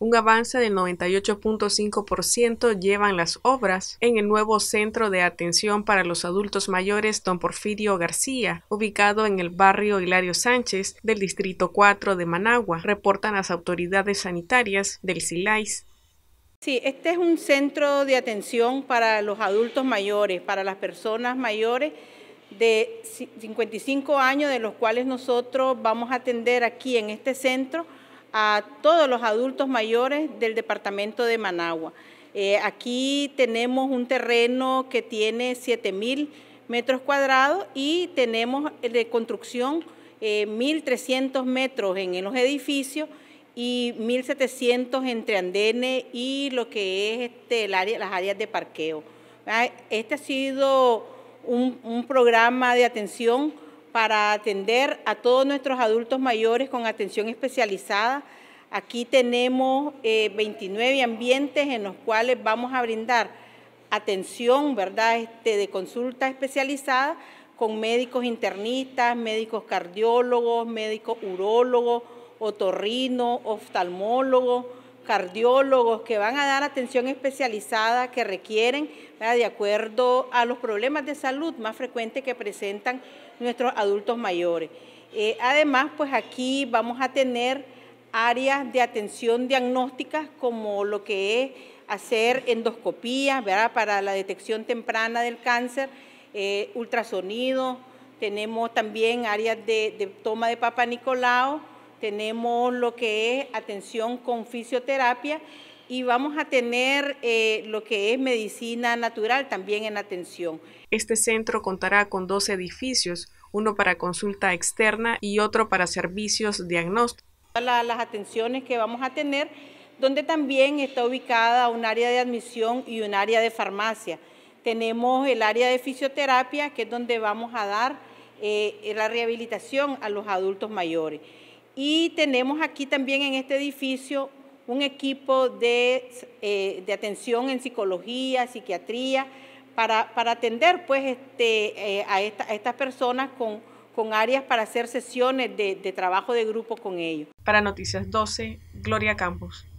un avance del 98.5% llevan las obras en el nuevo Centro de Atención para los Adultos Mayores Don Porfirio García, ubicado en el barrio Hilario Sánchez del Distrito 4 de Managua, reportan las autoridades sanitarias del SILAIS. Sí, este es un centro de atención para los adultos mayores, para las personas mayores de 55 años, de los cuales nosotros vamos a atender aquí en este centro a todos los adultos mayores del departamento de Managua. Eh, aquí tenemos un terreno que tiene 7000 metros cuadrados y tenemos de construcción 1300 eh, metros en, los edificios y 1700 entre andenes y lo que es este, el área, las áreas de parqueo. Ah, este ha sido un, un programa de atención para atender a todos nuestros adultos mayores con atención especializada. Aquí tenemos 29 eh, ambientes en los cuales vamos a brindar atención, ¿verdad?, este, de consulta especializada con médicos internistas, médicos cardiólogos, médicos urologos, otorrinos, oftalmólogos, cardiólogos que van a dar atención especializada que requieren de acuerdo a los problemas de salud más frecuentes que presentan nuestros adultos mayores. Eh, además, pues aquí vamos a tener áreas de atención diagnósticas como lo que es hacer endoscopías para la detección temprana del cáncer, eh, ultrasonido, tenemos también áreas de, de toma de Papa Nicolau, tenemos lo que es atención con fisioterapia y vamos a tener eh, lo que es medicina natural también en atención. Este centro contará con dos edificios, uno para consulta externa y otro para servicios diagnósticos. las atenciones que vamos a tener, donde también está ubicada un área de admisión y un área de farmacia. Tenemos el área de fisioterapia, que es donde vamos a dar eh, la rehabilitación a los adultos mayores. Y tenemos aquí también en este edificio un equipo de, eh, atención en psicología, psiquiatría, para, atender pues, este, eh, a, estas personas con, áreas para hacer sesiones de, de trabajo de grupo con ellos. Para Noticias 12, Gloria Campos.